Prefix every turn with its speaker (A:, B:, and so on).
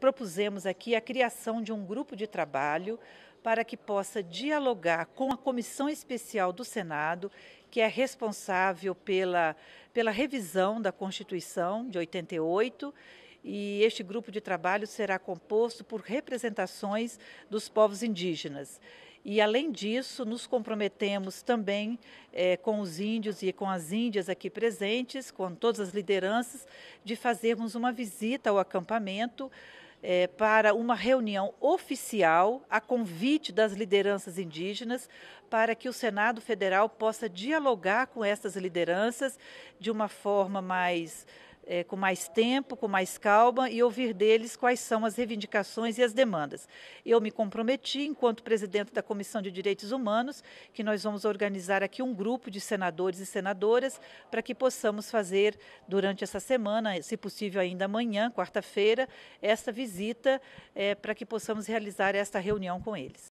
A: propusemos aqui a criação de um grupo de trabalho para que possa dialogar com a comissão especial do Senado, que é responsável pela, pela revisão da Constituição de 88. E este grupo de trabalho será composto por representações dos povos indígenas. E, além disso, nos comprometemos também eh, com os índios e com as índias aqui presentes, com todas as lideranças, de fazermos uma visita ao acampamento é, para uma reunião oficial a convite das lideranças indígenas para que o Senado Federal possa dialogar com essas lideranças de uma forma mais é, com mais tempo, com mais calma e ouvir deles quais são as reivindicações e as demandas. Eu me comprometi, enquanto presidente da Comissão de Direitos Humanos, que nós vamos organizar aqui um grupo de senadores e senadoras para que possamos fazer durante essa semana, se possível ainda amanhã, quarta-feira, esta visita é, para que possamos realizar esta reunião com eles.